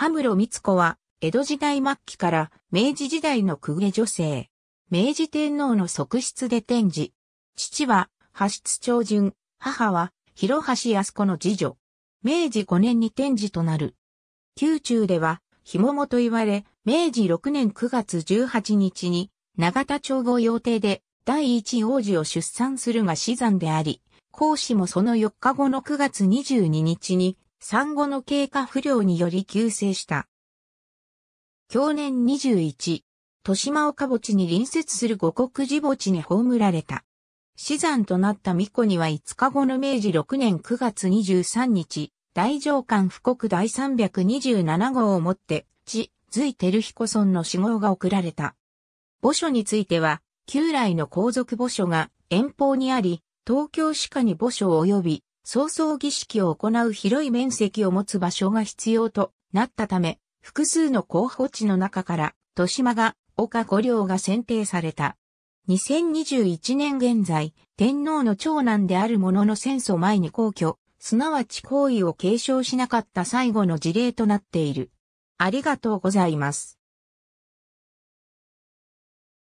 ハムロ・ミツコは、江戸時代末期から明治時代の公家女性。明治天皇の側室で展示。父は、派出長順、母は、広橋康子の次女。明治5年に展示となる。宮中では、ひももと言われ、明治6年9月18日に、長田町後養帝で、第一王子を出産するが死産であり、孔子もその4日後の9月22日に、産後の経過不良により急性した。去年21、豊島岡墓地に隣接する五国寺墓地に葬られた。死産となった巫女には5日後の明治6年9月23日、大上官布告第327号をもって、地、隋照彦村の死号が送られた。墓所については、旧来の皇族墓所が遠方にあり、東京歯科に墓所及び葬送儀式を行う広い面積を持つ場所が必要となったため、複数の候補地の中から、豊島が、岡五両が選定された。2021年現在、天皇の長男であるものの戦争前に皇居、すなわち皇位を継承しなかった最後の事例となっている。ありがとうございます。